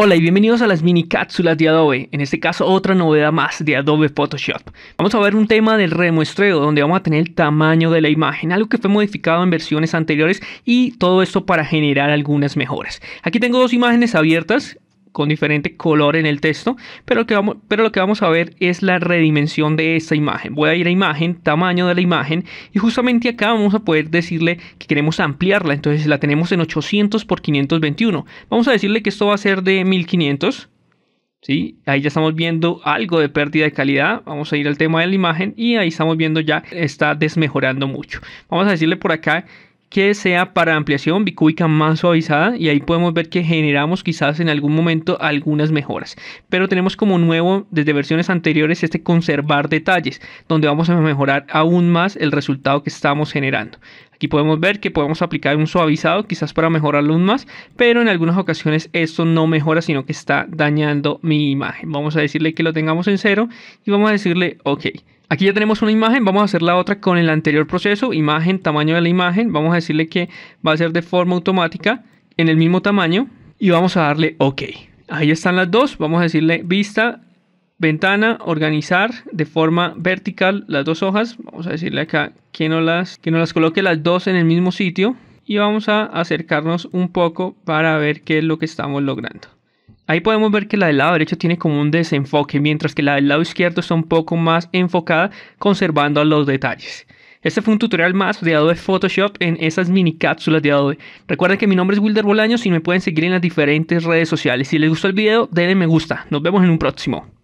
Hola y bienvenidos a las mini cápsulas de Adobe, en este caso otra novedad más de Adobe Photoshop. Vamos a ver un tema del remuestreo donde vamos a tener el tamaño de la imagen, algo que fue modificado en versiones anteriores y todo esto para generar algunas mejoras. Aquí tengo dos imágenes abiertas, con diferente color en el texto, pero, que vamos, lo que vamos a ver es la redimensión de esta imagen. Voy a ir a imagen, tamaño de la imagen y justamente acá vamos a poder decirle que queremos ampliarla, entonces la tenemos en 800 por 521. Vamos a decirle que esto va a ser de 1500. ¿Sí? Ahí ya estamos viendo algo de pérdida de calidad. Vamos a ir al tema de la imagen y ahí estamos viendo ya está desmejorando mucho. Vamos a decirle por acá que sea para ampliación bicúbica más suavizada y ahí podemos ver que generamos quizás en algún momento algunas mejoras. Pero tenemos como nuevo desde versiones anteriores este conservar detalles, donde vamos a mejorar aún más el resultado que estamos generando. Aquí podemos ver que podemos aplicar un suavizado quizás para mejorarlo aún más, pero en algunas ocasiones esto no mejora, sino que está dañando mi imagen. Vamos a decirle que lo tengamos en cero y vamos a decirle ok. Aquí ya tenemos una imagen, vamos a hacer la otra con el anterior proceso, imagen, tamaño de la imagen, vamos a decirle que va a ser de forma automática en el mismo tamaño y vamos a darle ok. Ahí están las dos, vamos a decirle vista Ventana, organizar de forma vertical las dos hojas. Vamos a decirle acá que no las, que no las coloque las dos en el mismo sitio. Y vamos a acercarnos un poco para ver qué es lo que estamos logrando. Ahí podemos ver que la del lado derecho tiene como un desenfoque, mientras que la del lado izquierdo está un poco más enfocada, conservando los detalles. Este fue un tutorial más de Adobe Photoshop en esas mini cápsulas de Adobe. Recuerden que mi nombre es Wilder Bolaños y me pueden seguir en las diferentes redes sociales. Si les gustó el video, denle me gusta. Nos vemos en un próximo.